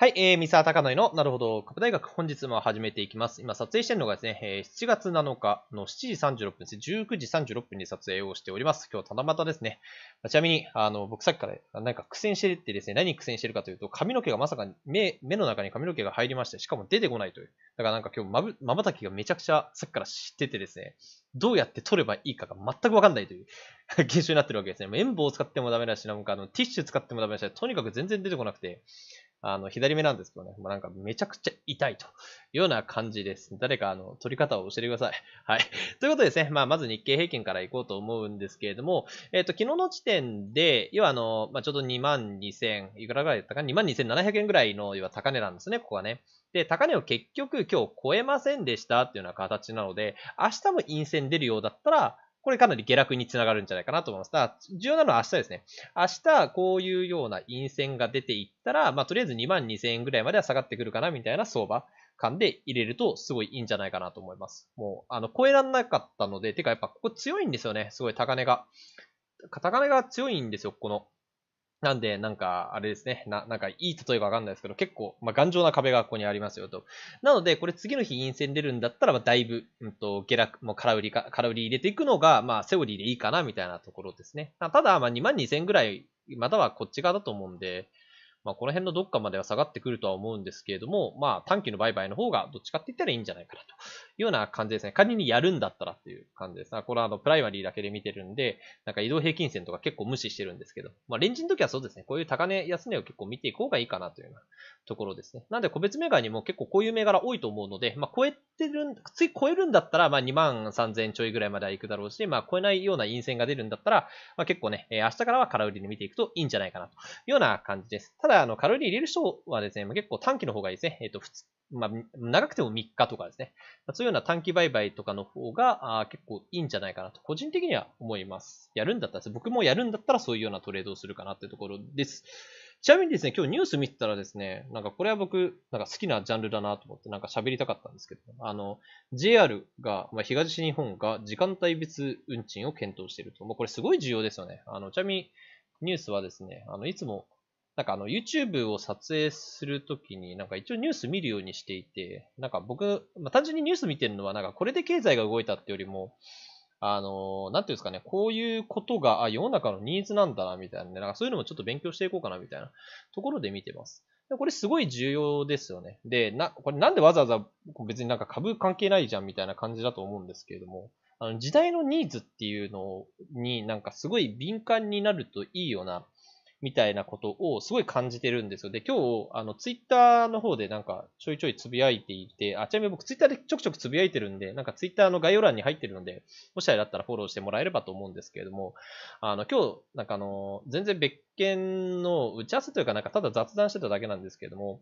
はい、えー、三沢貴則のなるほど、国大学、本日も始めていきます。今撮影してるのがですね、えー、7月7日の7時36分ですね、19時36分に撮影をしております。今日七夕ですね。ちなみに、あの、僕さっきからなんか苦戦してってですね、何に苦戦してるかというと、髪の毛がまさか目、目の中に髪の毛が入りまして、しかも出てこないという。だからなんか今日まぶ、瞬きがめちゃくちゃさっきから知っててですね、どうやって撮ればいいかが全くわかんないという 現象になってるわけですね。綿棒塩分を使ってもダメだし、なんかあの、ティッシュ使ってもダメだし、とにかく全然出てこなくて、あの、左目なんですけどね、まなんかめちゃくちゃ痛いというような感じです。誰かあの、取り方を教えてください。はい。ということですね、まあ、まず日経平均からいこうと思うんですけれども、えっ、ー、と、昨日の時点で、要はあの、まあ、ちょうど2万2000、いくらぐらいだったか ?2 万2700円ぐらいの、要は高値なんですね、ここはね。で、高値を結局今日超えませんでしたっていうような形なので、明日も陰線出るようだったら、これかなり下落につながるんじゃないかなと思います。だ重要なのは明日ですね。明日こういうような陰線が出ていったら、まあとりあえず2万2000円ぐらいまでは下がってくるかなみたいな相場感で入れるとすごいいいんじゃないかなと思います。もうあの超えられなかったので、てかやっぱここ強いんですよね。すごい高値が。高値が強いんですよ、このなんで、なんか、あれですね。な、なんか、いい例えばわかんないですけど、結構、まあ、頑丈な壁がここにありますよと。なので、これ次の日陰線出るんだったら、まあ、だいぶ、うんと、下落、もう空売りか、空売り入れていくのが、まあ、セオリーでいいかな、みたいなところですね。ただ、まあ、2万2000ぐらい、またはこっち側だと思うんで、まあ、この辺のどっかまでは下がってくるとは思うんですけれども、まあ、短期の売買の方がどっちかって言ったらいいんじゃないかなというような感じですね。仮にやるんだったらっていう感じです。これはあの、プライマリーだけで見てるんで、なんか移動平均線とか結構無視してるんですけど、まあ、レンジの時はそうですね、こういう高値、安値を結構見ていこうがいいかなというようなところですね。なんで、個別銘柄にも結構こういう銘柄多いと思うので、まあ、超えてる、つい超えるんだったら、まあ、2万3000円ちょいぐらいまでは行くだろうし、まあ、超えないような陰線が出るんだったら、まあ、結構ね、明日からは空売りに見ていくといいんじゃないかなというような感じです。ただ、あの、カロリー入れる人はですね、結構短期の方がいいですね。えっ、ー、と、まあ、長くても3日とかですね。そういうような短期売買とかの方があ結構いいんじゃないかなと、個人的には思います。やるんだったら、僕もやるんだったらそういうようなトレードをするかなっていうところです。ちなみにですね、今日ニュース見てたらですね、なんかこれは僕、なんか好きなジャンルだなと思って、なんか喋りたかったんですけど、あの、JR が、まあ、東日本が時間帯別運賃を検討していると。もうこれすごい重要ですよね。あの、ちなみにニュースはですね、あの、いつもなんかあの YouTube を撮影するときになんか一応ニュース見るようにしていて、なんか僕、まあ、単純にニュース見てるのはなんかこれで経済が動いたってよりも、あの、なんていうんですかね、こういうことが、あ、世の中のニーズなんだな、みたいな、ね、なんかそういうのもちょっと勉強していこうかな、みたいなところで見てます。でこれすごい重要ですよね。で、な、これなんでわざわざ別になんか株関係ないじゃん、みたいな感じだと思うんですけれども、あの時代のニーズっていうのになんかすごい敏感になるといいよな、みたいなことをすごい感じてるんですよ。で、今日、あの、ツイッターの方でなんかちょいちょいつぶやいていて、あ、ちなみに僕ツイッターでちょくちょくつぶやいてるんで、なんかツイッターの概要欄に入ってるので、もしあれだったらフォローしてもらえればと思うんですけれども、あの、今日、なんかあの、全然別件の打ち合わせというかなんかただ雑談してただけなんですけれども、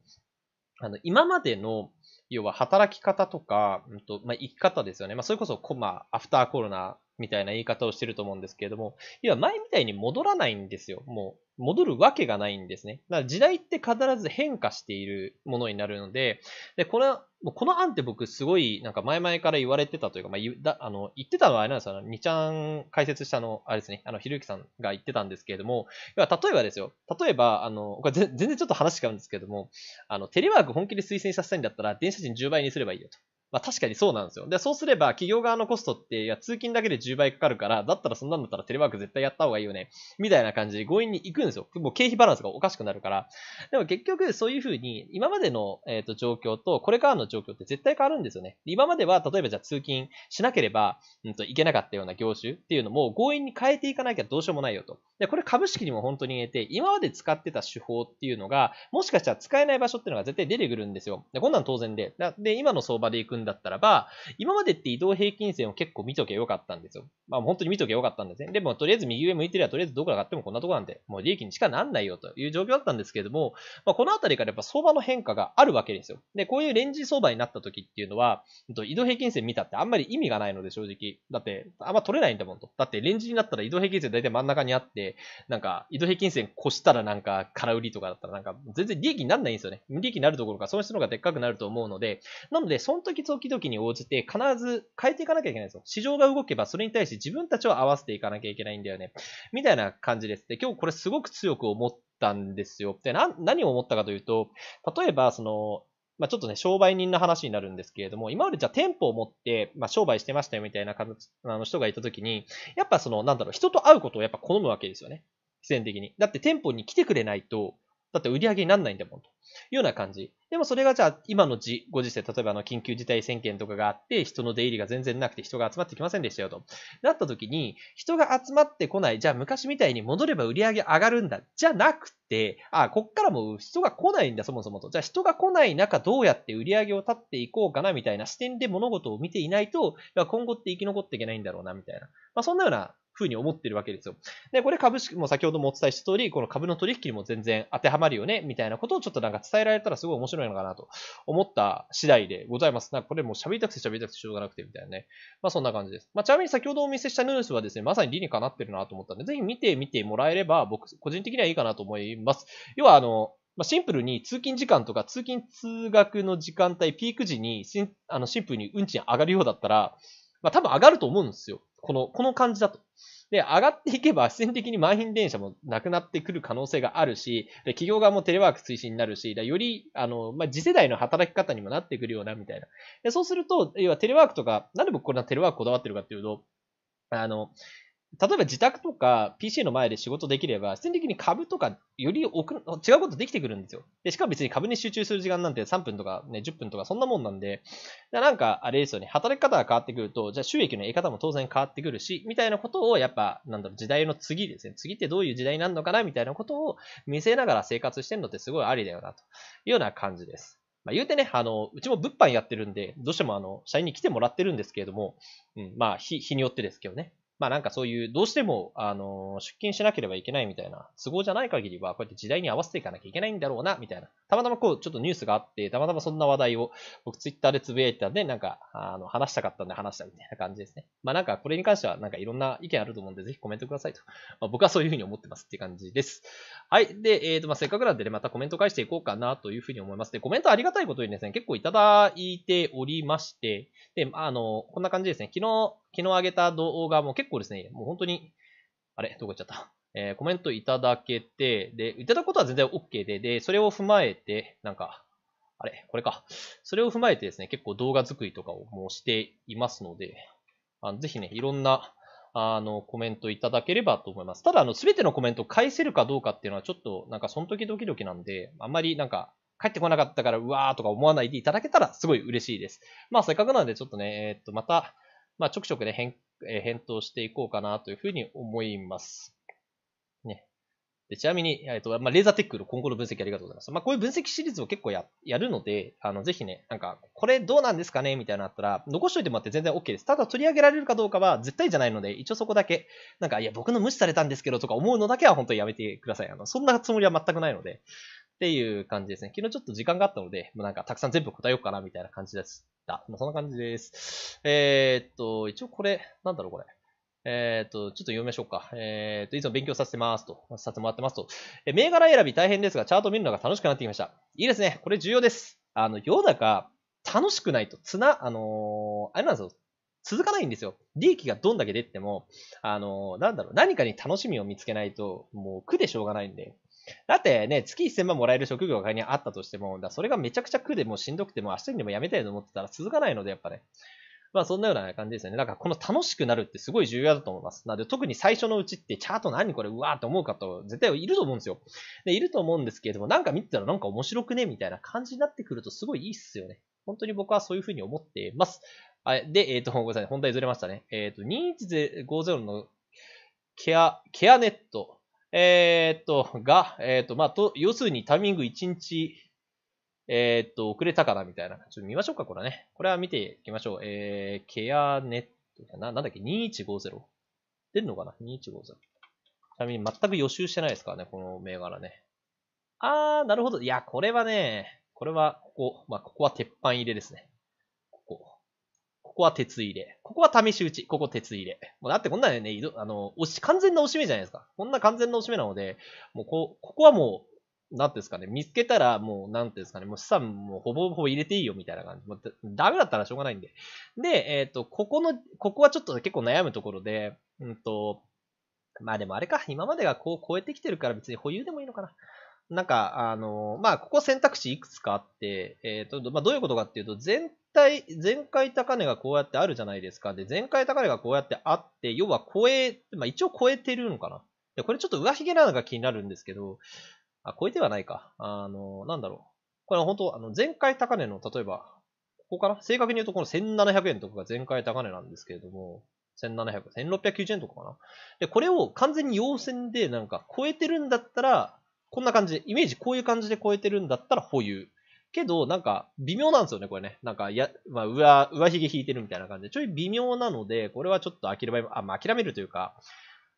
あの、今までの、要は働き方とか、うんとまあ、生き方ですよね。まあ、それこそ、まあ、アフターコロナみたいな言い方をしてると思うんですけれども、要は前みたいに戻らないんですよ。もう戻るわけがないんですね。だから時代って必ず変化しているものになるので、で、この、もうこの案って僕すごいなんか前々から言われてたというか、まあ、だあの言ってたのはあれなんですよ。2ちゃん解説したの、あれですね、あの、ひろゆきさんが言ってたんですけれども、要は例えばですよ。例えば、あの、これ全然ちょっと話違うんですけれども、あの、テレワーク本気で推薦させたいんだったら電車賃10倍にすればいいよと。まあ確かにそうなんですよ。で、そうすれば企業側のコストって、いや、通勤だけで10倍かかるから、だったらそんなんだったらテレワーク絶対やった方がいいよね。みたいな感じで強引に行くんですよ。もう経費バランスがおかしくなるから。でも結局そういうふうに、今までの、えー、と状況とこれからの状況って絶対変わるんですよね。今までは、例えばじゃあ通勤しなければ、うんと、いけなかったような業種っていうのも強引に変えていかなきゃどうしようもないよと。で、これ株式にも本当に言えて、今まで使ってた手法っていうのが、もしかしたら使えない場所っていうのが絶対出てくるんですよ。で、こんなん当然で。で、今の相場で行くんだったらば、今までって移動平均線を結構見とけよかったんですよ。まあ本当に見とけよかったんですね。でもとりあえず右上向いてりゃとりあえずどこ上買ってもこんなとこなんで、もう利益にしかなんないよという状況だったんですけれども、まあこのあたりからやっぱ相場の変化があるわけですよ。で、こういうレンジ相場になった時っていうのは、移動平均線見たってあんまり意味がないので正直。だって、あんま取れないんだもんと。だってレンジになったら移動平均線大体真ん中にあって、なんか移動平均線越したらなんか空売りとかだったらなんか全然利益になんないんですよね。利益になるところか損失の方がでっかくなると思うので、なのでその時月きに応じて必ず変えていかなきゃいけないんですよ。市場が動けばそれに対して自分たちを合わせていかなきゃいけないんだよね。みたいな感じです。で、今日これすごく強く思ったんですよ。で、な、何を思ったかというと、例えば、その、まあ、ちょっとね、商売人の話になるんですけれども、今までじゃあ店舗を持って、まあ、商売してましたよみたいなじあの人がいたときに、やっぱその、なんだろう、人と会うことをやっぱ好むわけですよね。必然的に。だって店舗に来てくれないと、だって売り上げになんないんだもん。というような感じ。でもそれがじゃあ今のご時世、例えばあの緊急事態宣言とかがあって、人の出入りが全然なくて人が集まってきませんでしたよと。なった時に、人が集まってこない、じゃあ昔みたいに戻れば売り上げ上がるんだ、じゃなくて、あ、こっからも人が来ないんだ、そもそもと。じゃあ人が来ない中、どうやって売り上げを立っていこうかな、みたいな視点で物事を見ていないと、今後って生き残っていけないんだろうな、みたいな。まあそんなようなふうに思ってるわけですよ。で、これ株式も先ほどもお伝えした通り、この株の取引にも全然当てはまるよね、みたいなことをちょっとなんか伝えられたらすごい面白いのかなと思った次第でございます。なんかこれもう喋りたくて喋りたくてしょうがなくてみたいなね。まあそんな感じです。まあちなみに先ほどお見せしたニュースはですね、まさに理にかなってるなと思ったんで、ぜひ見てみてもらえれば、僕、個人的にはいいかなと思います。要はあの、まあ、シンプルに通勤時間とか通勤通学の時間帯、ピーク時にシンあのシンプルに運賃上がるようだったら、まあ、多分上がると思うんですよ。この、この感じだと。で、上がっていけば、自 然的に満員電車もなくなってくる可能性があるし、で企業側もテレワーク推進になるし、だより、あの、まあ、次世代の働き方にもなってくるような、みたいな。でそうすると、要はテレワークとか、なんで僕こんなテレワークこだわってるかっていうと、あの、例えば自宅とか PC の前で仕事できれば、必然的に株とかより奥違うことできてくるんですよ。で、しかも別に株に集中する時間なんて3分とかね、10分とかそんなもんなんで、なんかあれですよね、働き方が変わってくると、じゃあ収益の得方も当然変わってくるし、みたいなことをやっぱ、なんだろう、時代の次ですね、次ってどういう時代になるのかなみたいなことを見せながら生活してるのってすごいありだよな、というような感じです。まあ、言うてね、あの、うちも物販やってるんで、どうしてもあの、社員に来てもらってるんですけれども、うん、まあ日、日によってですけどね。まあなんかそういう、どうしても、あの、出勤しなければいけないみたいな、都合じゃない限りは、こうやって時代に合わせていかなきゃいけないんだろうな、みたいな。たまたまこう、ちょっとニュースがあって、たまたまそんな話題を、僕ツイッターでつぶやいたんで、なんか、あの、話したかったんで話したみたいな感じですね。まあなんか、これに関しては、なんかいろんな意見あると思うんで、ぜひコメントくださいと。まあ、僕はそういうふうに思ってますって感じです。はい。で、えっ、ー、と、まあせっかくなんでね、またコメント返していこうかなというふうに思います。で、コメントありがたいことにですね、結構いただいておりまして、で、あの、こんな感じですね。昨日、昨日上げた動画も結構ですね、もう本当に、あれどこ行っちゃったえー、コメントいただけて、で、いただくことは全然 OK で、で、それを踏まえて、なんか、あれこれか。それを踏まえてですね、結構動画作りとかをもうしていますので、あのぜひね、いろんな、あの、コメントいただければと思います。ただ、あの、すべてのコメント返せるかどうかっていうのはちょっと、なんか、その時々々なんで、あんまりなんか、帰ってこなかったから、うわーとか思わないでいただけたらすごい嬉しいです。まあ、せっかくなんで、ちょっとね、えー、っと、また、まあ、ちょくちょくね、変、えー、返答していこうかなというふうに思います。ね。でちなみに、えっ、ー、と、まあ、レーザーテックの今後の分析ありがとうございます。まあ、こういう分析シリーズを結構や、やるので、あの、ぜひね、なんか、これどうなんですかねみたいなのあったら、残しといてもらって全然 OK です。ただ取り上げられるかどうかは絶対じゃないので、一応そこだけ、なんか、いや、僕の無視されたんですけどとか思うのだけは本当にやめてください。あの、そんなつもりは全くないので、っていう感じですね。昨日ちょっと時間があったので、もうなんかたくさん全部答えようかなみたいな感じでした。まあ、そんな感じです。えー、っと、一応これ、なんだろうこれ。えー、っと、ちょっと読みましょうか。えー、っと、いつも勉強させてますと、させてもらってますと。え、銘柄選び大変ですが、チャート見るのが楽しくなってきました。いいですね。これ重要です。あの、世の中、楽しくないと、つな、あのあれなんですよ。続かないんですよ。利益がどんだけ出ても、あの、なんだろう、何かに楽しみを見つけないと、もう苦でしょうがないんで、だってね、月1000万もらえる職業が仮にあったとしても、だそれがめちゃくちゃ苦でもうしんどくても明日にでも辞めたいと思ってたら続かないので、やっぱね。まあそんなような感じですよね。だからこの楽しくなるってすごい重要だと思います。なので特に最初のうちってチャート何これうわーって思う方絶対いると思うんですよ。で、いると思うんですけれどもなんか見てたらなんか面白くねみたいな感じになってくるとすごいいいっすよね。本当に僕はそういうふうに思っています。い。で、えっ、ー、と、ごめんなさい。本題ずれましたね。えっ、ー、と、2150のケア、ケアネット。えー、っと、が、えー、っと、まあ、と、要するにタイミング1日、えー、っと、遅れたかなみたいな。ちょっと見ましょうか、これはね。これは見ていきましょう。えー、ケアネット、かな、なんだっけ、2150。出るのかな ?2150。ちなみに全く予習してないですからね、この銘柄ね。あー、なるほど。いや、これはね、これは、ここ、まあ、ここは鉄板入れですね。ここは鉄入れ。ここは試し打ち。ここ鉄入れ。もうだってこんなのね、あの、押し、完全な押し目じゃないですか。こんな完全な押し目なので、もうこ、ここはもう、なんていうんですかね、見つけたら、もう、なんていうんですかね、もう資産もほぼほぼ入れていいよみたいな感じ。もうダメだったらしょうがないんで。で、えっ、ー、と、ここの、ここはちょっと結構悩むところで、うんと、まあでもあれか、今までがこう超えてきてるから別に保有でもいいのかな。なんか、あの、まあ、ここ選択肢いくつかあって、えっ、ー、と、まあ、どういうことかっていうと、全体、前回高値がこうやってあるじゃないですか。で、前回高値がこうやってあって、要は超え、まあ、一応超えてるのかな。で、これちょっと上髭なのが気になるんですけど、あ、超えてはないか。あの、なんだろう。これは本当、あの、前回高値の、例えば、ここかな正確に言うとこの1700円とかが前回高値なんですけれども、1700、1690円とかかな。で、これを完全に陽線でなんか超えてるんだったら、こんな感じ。で、イメージこういう感じで超えてるんだったら保有。けど、なんか、微妙なんですよね、これね。なんか、や、まあ、上、上髭引いてるみたいな感じで、ちょい微妙なので、これはちょっと諦め、あ、まあ、諦めるというか、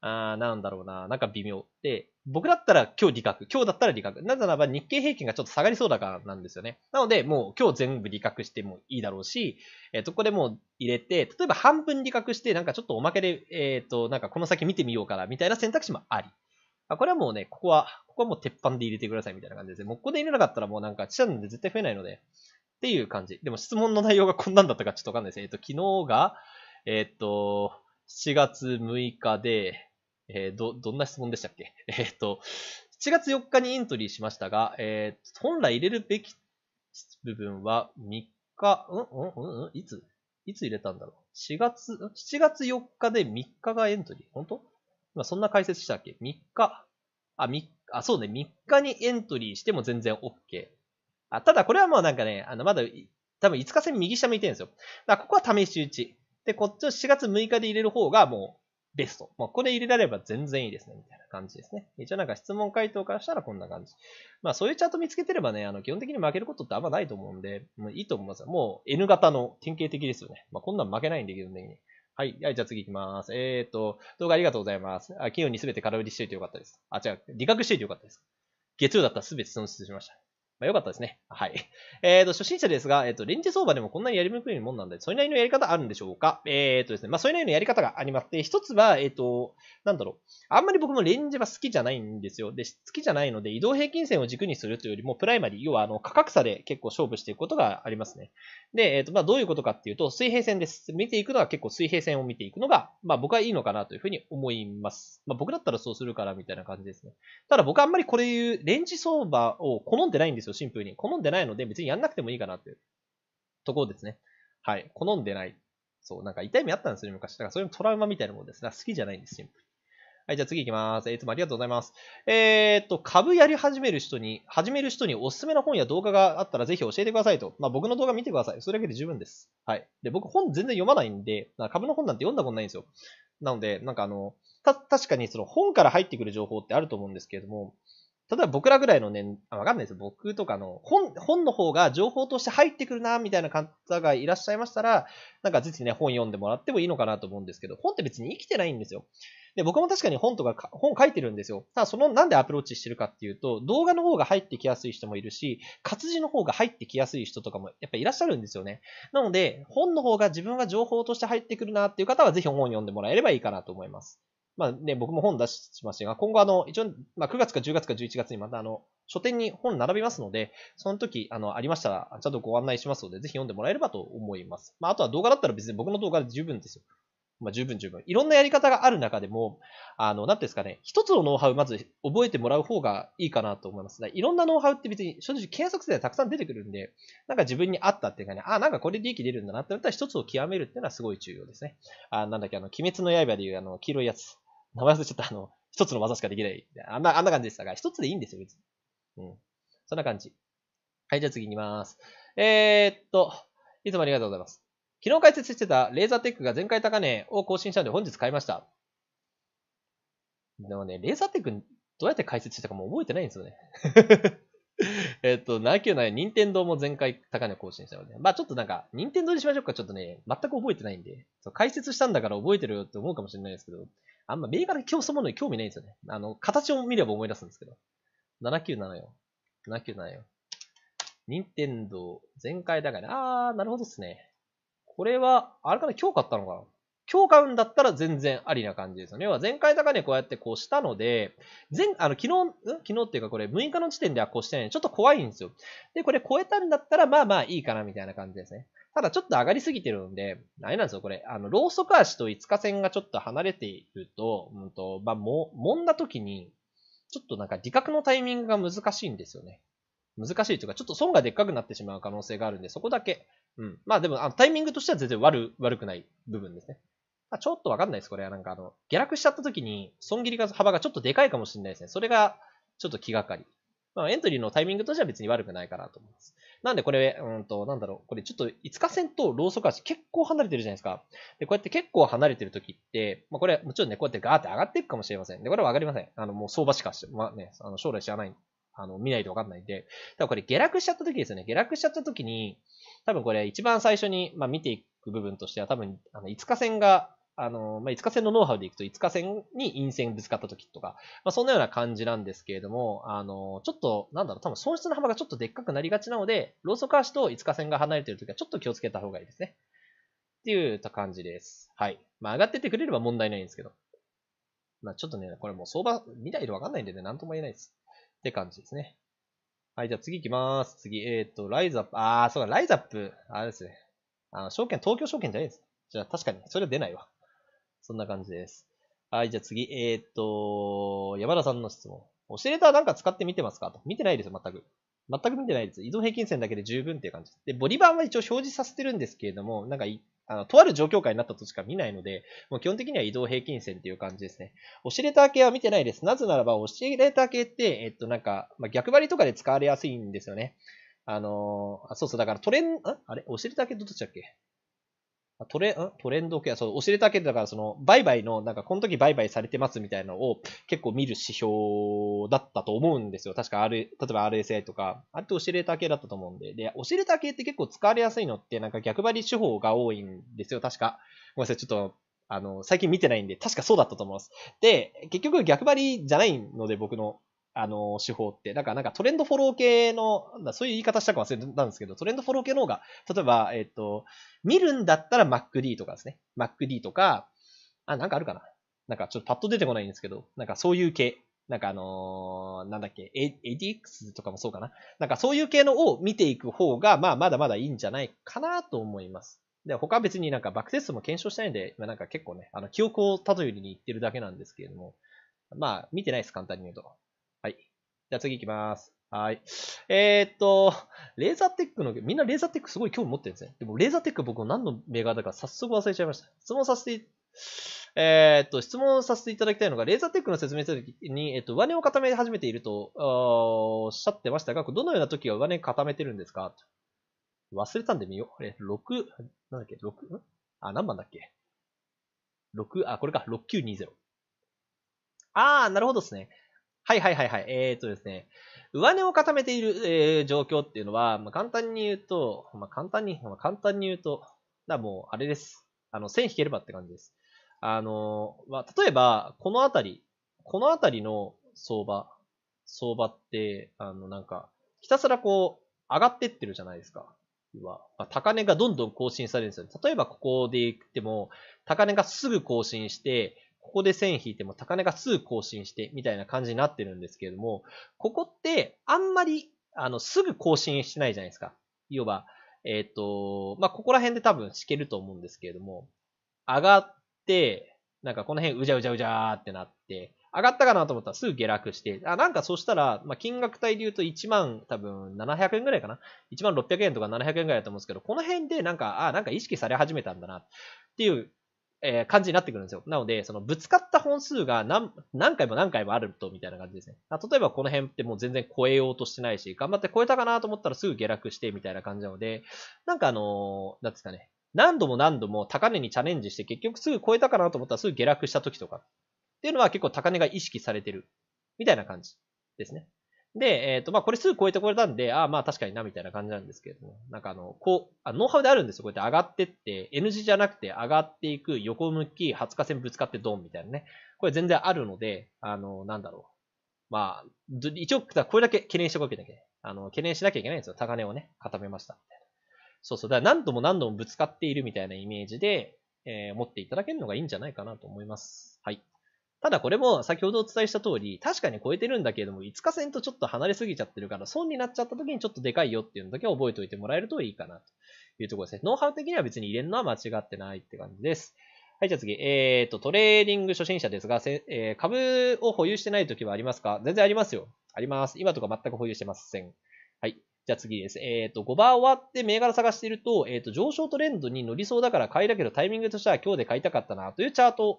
あなんだろうな、なんか微妙。で、僕だったら今日利確。今日だったら利確。なぜならば日経平均がちょっと下がりそうだからなんですよね。なので、もう今日全部利確してもいいだろうし、えー、こでも入れて、例えば半分利確して、なんかちょっとおまけで、えっ、ー、と、なんかこの先見てみようかな、みたいな選択肢もあり。あ、これはもうね、ここは、ここはもう鉄板で入れてくださいみたいな感じですね。もうここで入れなかったらもうなんか、ちちっゃいので絶対増えないので、っていう感じ。でも質問の内容がこんなんだったかちょっとわかんないです。えっ、ー、と、昨日が、えっ、ー、と、7月6日で、えー、ど、どんな質問でしたっけ えっ、と、7月4日にエントリーしましたが、えっ、ー、本来入れるべき部分は3日、うんうんうんうんいついつ入れたんだろう ?4 月、7月4日で3日がエントリー本当今そんな解説したっけ ?3 日。あ、3日、あ、そうね、3日にエントリーしても全然 OK。あ、ただこれはもうなんかね、あの、まだ、多分5日線右下向いてるんですよ。だここは試し打ち。で、こっちを4月6日で入れる方がもうベスト。まあ、これ入れられれば全然いいですね、みたいな感じですね。一応なんか質問回答からしたらこんな感じ。まあ、そういうチャート見つけてればね、あの、基本的に負けることってあんまないと思うんで、もういいと思いますよ。もう N 型の典型的ですよね。まあ、こんなん負けないんで、基本的に。はい。はい、じゃあ次行きます。えっ、ー、と、動画ありがとうございます。あ、金曜にすべて空売りしておいてよかったです。あ、違う、理学しておいてよかったです。月曜だったらすべて損失しました。まあ、よかったですね。はい。えっ、ー、と、初心者ですが、えっ、ー、と、レンジ相場でもこんなにやりにくいもんなんで、それなりのやり方あるんでしょうかえっ、ー、とですね、まあ、それなりのやり方があります。で、一つは、えっ、と、なんだろう。あんまり僕もレンジは好きじゃないんですよ。で、好きじゃないので、移動平均線を軸にするというよりも、プライマリー、要は、あの、価格差で結構勝負していくことがありますね。で、えっ、と、まあ、どういうことかっていうと、水平線です。見ていくのは結構水平線を見ていくのが、まあ、僕はいいのかなというふうに思います。まあ、僕だったらそうするから、みたいな感じですね。ただ僕あんまりこれいう、レンジ相場を好んでないんですよ。よ、シンプルに。好んでないので、別にやんなくてもいいかなっていうところですね。はい。好んでない。そう、なんか痛い目あったんですよね、昔。だからそういうトラウマみたいなものです。だから好きじゃないんです、シンプルはい、じゃあ次行きます。いつもありがとうございます。えー、っと、株やり始める人に、始める人におすすめの本や動画があったらぜひ教えてくださいと。まあ僕の動画見てください。それだけで十分です。はい。で、僕本全然読まないんで、株の本なんて読んだことないんですよ。なので、なんかあの、た、確かにその本から入ってくる情報ってあると思うんですけれども、例えば僕らぐらいの年、あわかんないです僕とかの本、本の方が情報として入ってくるな、みたいな方がいらっしゃいましたら、なんかぜひね、本読んでもらってもいいのかなと思うんですけど、本って別に生きてないんですよ。で、僕も確かに本とか本書いてるんですよ。ただそのなんでアプローチしてるかっていうと、動画の方が入ってきやすい人もいるし、活字の方が入ってきやすい人とかもやっぱりいらっしゃるんですよね。なので、本の方が自分が情報として入ってくるなっていう方は、ぜひ本を読んでもらえればいいかなと思います。まあね、僕も本出しましたが、今後あの、一応、まあ9月か10月か11月にまたあの、書店に本並びますので、その時、あの、ありましたら、ちゃんとご案内しますので、ぜひ読んでもらえればと思います。まあ、あとは動画だったら別に僕の動画で十分ですよ。まあ、十分十分。いろんなやり方がある中でも、あの、なんですかね、一つのノウハウまず覚えてもらう方がいいかなと思いますいろんなノウハウって別に、正直検索性はたくさん出てくるんで、なんか自分に合ったっていうかね、あ、なんかこれ利益出るんだなって思ったら一つを極めるっていうのはすごい重要ですね。あ、なんだっけ、あの、鬼滅の刃でいうあの、黄色いやつ。名前忘れちゃった。あの、一つの技しかできない。あんな、あんな感じでしたが、一つでいいんですよ、別に。うん。そんな感じ。はい、じゃあ次行きます。えー、っと、いつもありがとうございます。昨日解説してたレーザーテックが前回高値を更新したので本日買いました。でもね、レーザーテックどうやって解説したかも覚えてないんですよね。えっと、なきゅうない、任天堂も前回高値更新したので、まあちょっとなんか、任天堂にしましょうか、ちょっとね、全く覚えてないんで、そう解説したんだから覚えてるよって思うかもしれないですけど、あんま銘柄競争ものに興味ないんですよね。あの、形を見れば思い出すんですけど。7974。7974。任天堂全開だから、あー、なるほどっすね。これは、あれかな今日買ったのかな今日買うんだったら全然ありな感じですよね。要は前回高値こうやってこうしたので、前、あの、昨日、ん昨日っていうかこれ6日の時点ではこうしてないちょっと怖いんですよ。で、これ超えたんだったらまあまあいいかなみたいな感じですね。ただちょっと上がりすぎてるんで、あれなんですよ、これ。あの、ローソク足と5日線がちょっと離れていると、うんと、まあ、も、揉んだ時に、ちょっとなんか理覚のタイミングが難しいんですよね。難しいというか、ちょっと損がでっかくなってしまう可能性があるんで、そこだけ。うん。まあでも、あのタイミングとしては全然悪、悪くない部分ですね。まあ、ちょっとわかんないです、これは。なんかあの、下落しちゃった時に、損切りが幅がちょっとでかいかもしれないですね。それが、ちょっと気がかり。まあ、エントリーのタイミングとしては別に悪くないかなと思います。なんでこれ、うんと、なんだろう、これちょっと5日線とローソク足結構離れてるじゃないですか。で、こうやって結構離れてる時って、まあ、これもちろんね、こうやってガーって上がっていくかもしれません。で、これは上かりません。あの、もう相場しかし、まあ、ね、あの将来知らない、あの、見ないとわかんないんで。ただこれ下落しちゃった時ですよね。下落しちゃった時に、多分これ一番最初に、まあ、見ていく部分としては多分、あの、5日線があの、まあ、5日線のノウハウでいくと、5日線に陰線ぶつかった時とか、まあ、そんなような感じなんですけれども、あの、ちょっと、なんだろう、多分損失の幅がちょっとでっかくなりがちなので、ローソク足と5日線が離れてる時はちょっと気をつけた方がいいですね。っていう感じです。はい。まあ、上がっててくれれば問題ないんですけど。まあ、ちょっとね、これもう相場、見来でわかんないんでね、なんとも言えないです。って感じですね。はい、じゃあ次行きまーす。次、えっ、ー、と、ライズアップ。あー、そうだ、ライズアップ。あれですね。あの、証券、東京証券じゃないです。じゃあ確かに、それは出ないわ。そんな感じです。はい、じゃあ次。えー、っと、山田さんの質問。オシレーターなんか使ってみてますかと。見てないですよ、全く。全く見てないです。移動平均線だけで十分っていう感じです。で、ボリバンは一応表示させてるんですけれども、なんかあの、とある状況下になったとしか見ないので、もう基本的には移動平均線っていう感じですね。オシレーター系は見てないです。なぜならば、オシレーター系って、えっと、なんか、まあ、逆張りとかで使われやすいんですよね。あのー、あそうそう、だからトレン、ああれオシレーター系どっちだっけトレ、トレンド系、そう、教えたけだから、その、売買の、なんか、この時売買されてますみたいなのを結構見る指標だったと思うんですよ。確か、R、例えば RSA とか、あれって教えた系だったと思うんで。で、教えた系って結構使われやすいのって、なんか逆張り手法が多いんですよ、確か。ごめんなさい、ちょっと、あの、最近見てないんで、確かそうだったと思います。で、結局逆張りじゃないので、僕のあの、手法って。だからなんかトレンドフォロー系の、そういう言い方したか忘れたんですけど、トレンドフォロー系の方が、例えば、えっ、と、見るんだったら MacD とかですね。MacD とか、あ、なんかあるかななんかちょっとパッと出てこないんですけど、なんかそういう系。なんかあのー、なんだっけ、ADX とかもそうかな。なんかそういう系のを見ていく方が、まあまだまだいいんじゃないかなと思います。で、他は別になんかバックテストも検証したいんで、まあ、なんか結構ね、あの、記憶をたどりに行ってるだけなんですけれども、まあ、見てないです、簡単に言うと。じゃあ次行きます。はい。えー、っと、レーザーテックの、みんなレーザーテックすごい興味持ってるんですね。でもレーザーテック僕何のメーカーだか早速忘れちゃいました。質問させて、えー、っと、質問させていただきたいのが、レーザーテックの説明するときに、えー、っと、上値を固め始めているとおっしゃってましたが、どのような時は上値固めてるんですか忘れたんで見よう。え、6、なんだっけ、6? あ、何番だっけ ?6、あ、これか、6920。ああ、なるほどですね。はいはいはいはい。えー、っとですね。上値を固めている、えー、状況っていうのは、まあ、簡単に言うと、まあ、簡単に、まあ、簡単に言うと、だもうあれです。あの、線引ければって感じです。あの、まあ、例えば、このあたり、このあたりの相場、相場って、あの、なんか、ひたすらこう、上がってってるじゃないですか。は、まあ、高値がどんどん更新されるんですよ。例えばここで言っても、高値がすぐ更新して、ここで線引いても高値が数更新してみたいな感じになってるんですけれども、ここってあんまりあのすぐ更新してないじゃないですか。いわば、えっ、ー、と、まあ、ここら辺で多分敷けると思うんですけれども、上がって、なんかこの辺うじゃうじゃうじゃーってなって、上がったかなと思ったらすぐ下落して、あ、なんかそしたら、まあ、金額帯で言うと1万多分700円ぐらいかな ?1 万600円とか700円ぐらいだと思うんですけど、この辺でなんか、あ、なんか意識され始めたんだなっていうえー、感じになってくるんですよ。なので、そのぶつかった本数が何何回も何回もあると、みたいな感じですね。例えばこの辺ってもう全然超えようとしてないし、頑張って超えたかなと思ったらすぐ下落して、みたいな感じなので、なんかあのー、なんですかね、何度も何度も高値にチャレンジして、結局すぐ超えたかなと思ったらすぐ下落した時とか、っていうのは結構高値が意識されてる、みたいな感じですね。で、えっ、ー、と、まあ、これすぐ超えてこれたんで、ああ、まあ確かにな、みたいな感じなんですけども、なんかあの、こう、あノウハウであるんですよ。こうやって上がってって、N 字じゃなくて上がっていく、横向き、20日線ぶつかってドンみたいなね。これ全然あるので、あの、なんだろう。まあ、一応、これだけ懸念しておかなきゃけあの、懸念しなきゃいけないんですよ。高値をね、固めました。そうそう。だから何度も何度もぶつかっているみたいなイメージで、えー、持っていただけるのがいいんじゃないかなと思います。はい。ただこれも先ほどお伝えした通り、確かに超えてるんだけれども、5日線とちょっと離れすぎちゃってるから、損になっちゃった時にちょっとでかいよっていうのだけ覚えておいてもらえるといいかなというところですね。ノウハウ的には別に入れるのは間違ってないって感じです。はい、じゃあ次。えっ、ー、と、トレーディング初心者ですが、えー、株を保有してない時はありますか全然ありますよ。あります。今とか全く保有してません。はい。じゃあ次です。えっ、ー、と、5番終わって銘柄探していると、えっ、ー、と、上昇トレンドに乗りそうだから買いだけどタイミングとしては今日で買いたかったなというチャート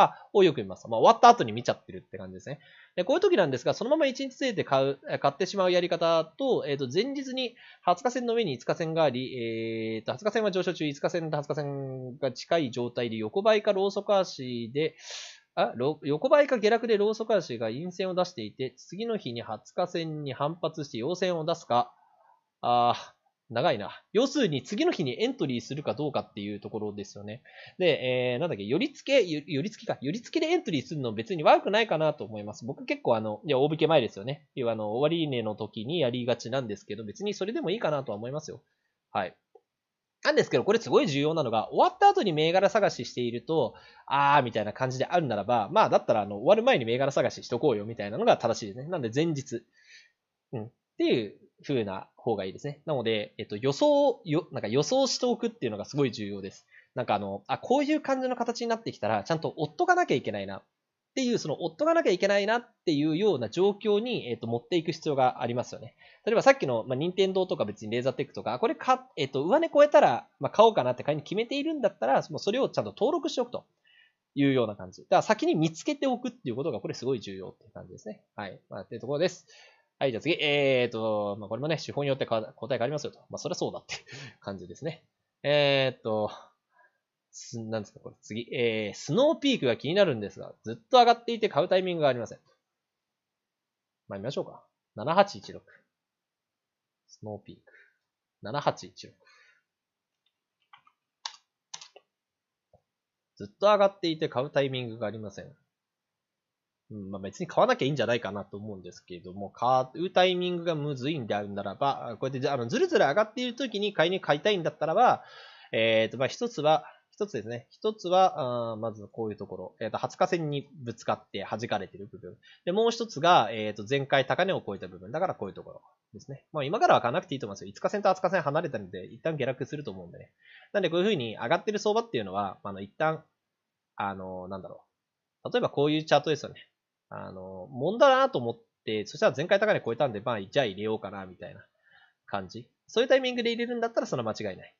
あ、をよく見ます。まあ、終わった後に見ちゃってるって感じですね。で、こういう時なんですが、そのまま1日ついて買う、買ってしまうやり方と、えっ、ー、と、前日に20日線の上に5日線があり、えっ、ー、と、20日線は上昇中、5日線と20日線が近い状態で横ばいかローソク足で、あ横ばいか下落でローソク足が陰線を出していて、次の日に20日線に反発して陽線を出すか、あ長いな。要するに次の日にエントリーするかどうかっていうところですよね。で、えー、なんだっけ、寄り付け、寄り付きか。寄り付きでエントリーするの別に悪くないかなと思います。僕結構あの、いや、大引け前ですよね。要はあの、終わり値の時にやりがちなんですけど、別にそれでもいいかなとは思いますよ。はい。なんですけど、これすごい重要なのが、終わった後に銘柄探ししていると、あーみたいな感じであるならば、まあだったらあの、終わる前に銘柄探ししとこうよみたいなのが正しいですね。なんで前日。うん。っていう風な方がいいですね。なので、えっと、予想よ、なんか予想しておくっていうのがすごい重要です。なんかあの、あ、こういう感じの形になってきたら、ちゃんと追っとかなきゃいけないなっていう、その追っとかなきゃいけないなっていうような状況に、えっと、持っていく必要がありますよね。例えばさっきの、まあ、任天堂とか別にレーザーテックとか、これか、えっと、上値超えたら、まあ、買おうかなって仮に決めているんだったら、もうそれをちゃんと登録しておくと。いうような感じ。だから先に見つけておくっていうことが、これすごい重要っていう感じですね。はい。まあ、っていうところです。はい、じゃあ次。えーと、まあ、これもね、手法によって答えがありますよと。まあ、そりゃそうだって 感じですね。えーと、す、なんですか、これ次。えー、スノーピークが気になるんですが、ずっと上がっていて買うタイミングがありません。まあ、見ましょうか。7816。スノーピーク。7816。ずっと上がっていて買うタイミングがありません。うん、まあ、別に買わなきゃいいんじゃないかなと思うんですけれども、買うタイミングがむずいんであるならば、こうやってあのずるずる上がっている時に買いに買いたいんだったらば、えっ、ー、と、まあ、一つは、一つですね。一つは、あまずこういうところ。えっ、ー、と、20日線にぶつかって弾かれている部分。で、もう一つが、えっ、ー、と、前回高値を超えた部分。だからこういうところですね。まあ、今からは買わなくていいと思いますよ。5日線と20日線離れたので、一旦下落すると思うんでね。なんで、こういう風に上がってる相場っていうのは、あの、一旦、あの、なんだろう。例えばこういうチャートですよね。あの、もんだなと思って、そしたら前回高値超えたんで、まあ、じゃあ入れようかな、みたいな感じ。そういうタイミングで入れるんだったら、その間違いない。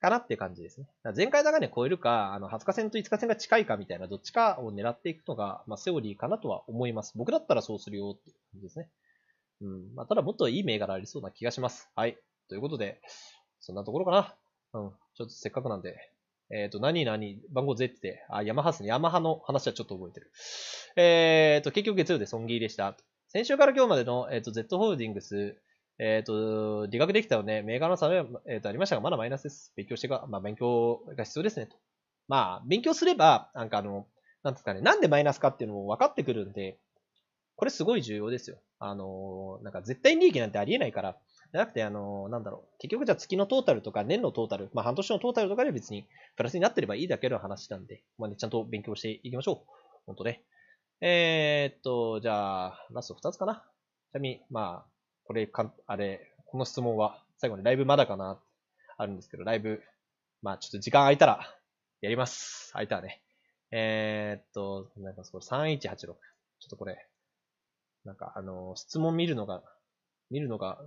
かなっていう感じですね。前回高値超えるか、あの、20日線と5日線が近いかみたいな、どっちかを狙っていくのが、まあ、セオリーかなとは思います。僕だったらそうするよっていう感じですね。うん。まあ、ただもっといい銘柄ありそうな気がします。はい。ということで、そんなところかな。うん。ちょっとせっかくなんで、えっ、ー、と、何々、番号ゼって、あ、ヤマハですね。ヤマハの話はちょっと覚えてる。えっ、ー、と、結局月曜で損切りでした。先週から今日までの、えっ、ー、と、Z ホールディングス、えっ、と、理学できたよね、メーカーの差は、えっ、と、ありましたが、まだマイナスです。勉強してか、まあ、勉強が必要ですね、と。まあ、勉強すれば、なんかあの、なんですかね、なんでマイナスかっていうのも分かってくるんで、これすごい重要ですよ。あのなんか絶対に利益なんてありえないから、じゃなくて、あの、なんだろう。結局じゃあ月のトータルとか年のトータル、まあ半年のトータルとかで別にプラスになってればいいだけの話なんで、まあね、ちゃんと勉強していきましょう。ほんとね。えー、っと、じゃあ、ラスト2つかな。ちなみに、まあ、これかん、あれ、この質問は、最後にライブまだかな、あるんですけど、ライブ、まあちょっと時間空いたら、やります。空いたらね。えー、っと、なんかこ3186。ちょっとこれ、なんかあの、質問見るのが、見るのが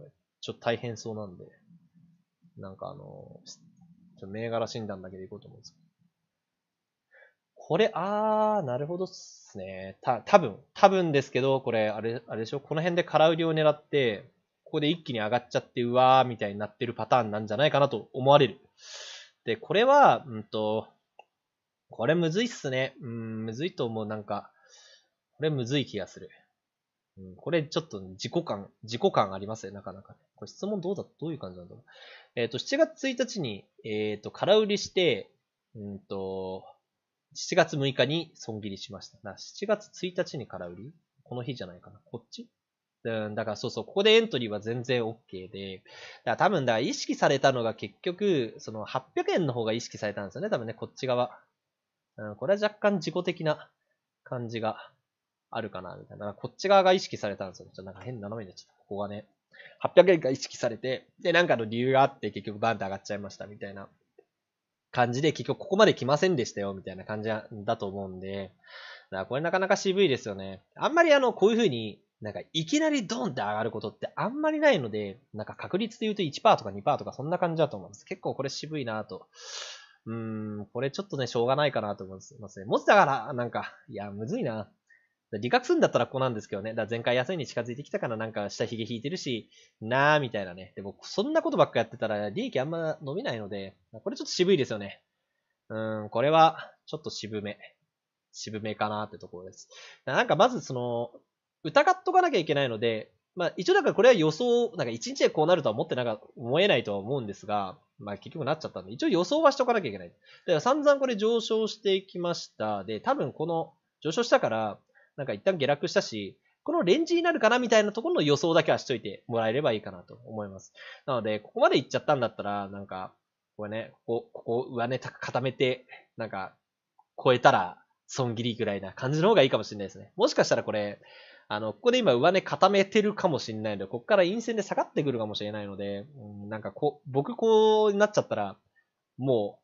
ちょっと大変そうなんで、なんかあの、ちょ銘柄診断だけでいこうと思うんですけど。これ、あー、なるほどっすね。た、多分多分ですけど、これ、あれ、あれでしょこの辺で空売りを狙って、ここで一気に上がっちゃって、うわー、みたいになってるパターンなんじゃないかなと思われる。で、これは、うんと、これむずいっすね。うん、むずいと思う。なんか、これむずい気がする。うん、これちょっと自己感、自己感ありますね、なかなか、ね。これ質問どうだ、どういう感じなんだろう。えっ、ー、と、7月1日に、えっ、ー、と、空売りして、うんと、7月6日に損切りしました。な、7月1日に空売りこの日じゃないかな。こっちうん、だからそうそう、ここでエントリーは全然 OK で、だから多分、だから意識されたのが結局、その800円の方が意識されたんですよね、多分ね、こっち側。うん、これは若干自己的な感じがあるかな、みたいな。こっち側が意識されたんですよ。ちょっとなんか変な斜めになっちゃった。ここがね。800円が意識されて、で、なんかの理由があって結局バンって上がっちゃいました、みたいな感じで、結局ここまで来ませんでしたよ、みたいな感じだと思うんで、だからこれなかなか渋いですよね。あんまりあの、こういう風に、なんかいきなりドンって上がることってあんまりないので、なんか確率で言うと1%とか2%とかそんな感じだと思うんです。結構これ渋いなと。うーん、これちょっとね、しょうがないかなと思いますね。もしだから、なんか、いや、むずいな。理学するんだったらここなんですけどね。だから前回安いに近づいてきたからなんか下髭引いてるし、なーみたいなね。でもそんなことばっかやってたら利益あんま伸びないので、これちょっと渋いですよね。うん、これはちょっと渋め。渋めかなってところです。なんかまずその、疑っとかなきゃいけないので、まあ一応だからこれは予想、なんか一日でこうなるとは思ってなんか思えないとは思うんですが、まあ結局なっちゃったんで、一応予想はしとかなきゃいけない。だから散々これ上昇してきました。で、多分この上昇したから、なんか一旦下落したし、このレンジになるかなみたいなところの予想だけはしといてもらえればいいかなと思います。なので、ここまで行っちゃったんだったら、なんか、これね、ここ、ここ上値、ね、固めて、なんか、超えたら損切りぐらいな感じの方がいいかもしれないですね。もしかしたらこれ、あの、ここで今上値固めてるかもしれないので、ここから陰線で下がってくるかもしれないので、うん、なんかこう、僕こうなっちゃったら、もう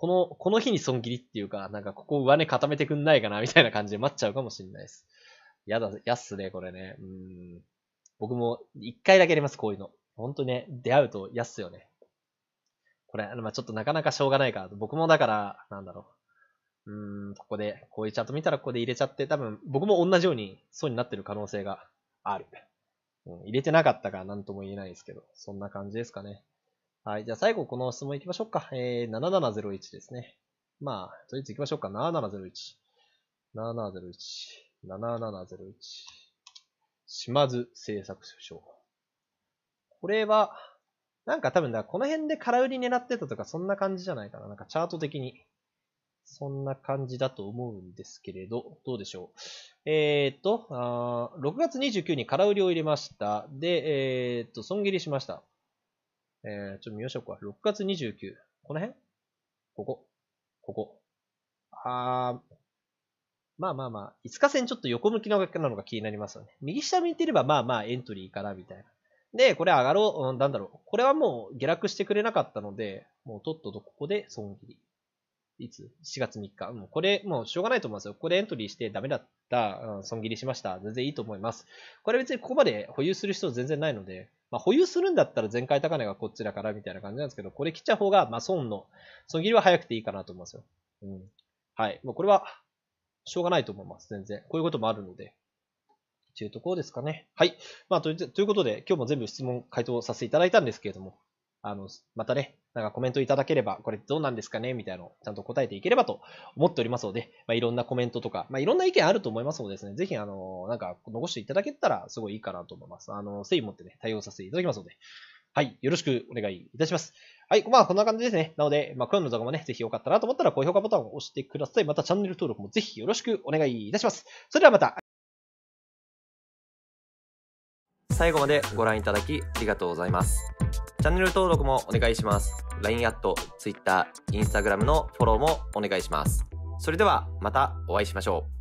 この、この日に損切りっていうか、なんかここ上値固めてくんないかなみたいな感じで待っちゃうかもしんないです。やだ、やっすね、これね。うん。僕も一回だけやります、こういうの。ほんとね、出会うとやっすよね。これ、まあ、ちょっとなかなかしょうがないから、僕もだから、なんだろう。うん、ここで、こういうチャット見たらここで入れちゃって、多分、僕も同じようにそうになってる可能性がある。うん、入れてなかったから何とも言えないですけど、そんな感じですかね。はい。じゃあ最後この質問いきましょうか。えー、7701ですね。まあ、とりあえず行きましょうか。7701。7701。7701。島津製作所。これは、なんか多分だ、この辺で空売り狙ってたとかそんな感じじゃないかな。なんかチャート的に。そんな感じだと思うんですけれど、どうでしょう。えー、っとあ6月29日に空売りを入れました。で、えー、っと、損切りしました。えー、ちょっと見ましょうか。6月29。この辺ここ。ここ。あー、まあまあまあ、5日線ちょっと横向きのなのが気になりますよね。右下見てればまあまあエントリーかなみたいな。で、これ上がろう、なんだろう。これはもう下落してくれなかったので、もうとっととここで損切り。いつ ?4 月3日。うん、これ、もうしょうがないと思いますよ。ここでエントリーしてダメだった、うん、損切りしました。全然いいと思います。これ別にここまで保有する人全然ないので、まあ、保有するんだったら前回高値がこっちだからみたいな感じなんですけど、これ切っちゃう方が、まあ、損の、損切りは早くていいかなと思いますよ。うん。はい。もうこれは、しょうがないと思います。全然。こういうこともあるので。というところですかね。はい。まあ、ということで、今日も全部質問回答させていただいたんですけれども、あの、またね、なんかコメントいただければ、これどうなんですかねみたいなのをちゃんと答えていければと思っておりますので、まあ、いろんなコメントとか、まあ、いろんな意見あると思いますのでですね、ぜひ、あの、なんか残していただけたらすごいいいかなと思います。あの、誠意持ってね、対応させていただきますので、はい、よろしくお願いいたします。はい、まあこんな感じですね。なので、まあ今日の動画もね、ぜひよかったなと思ったら高評価ボタンを押してください。またチャンネル登録もぜひよろしくお願いいたします。それではまた。最後までご覧いただきありがとうございます。チャンネル登録もお願いします。LINE アット、Twitter、Instagram のフォローもお願いします。それではまたお会いしましょう。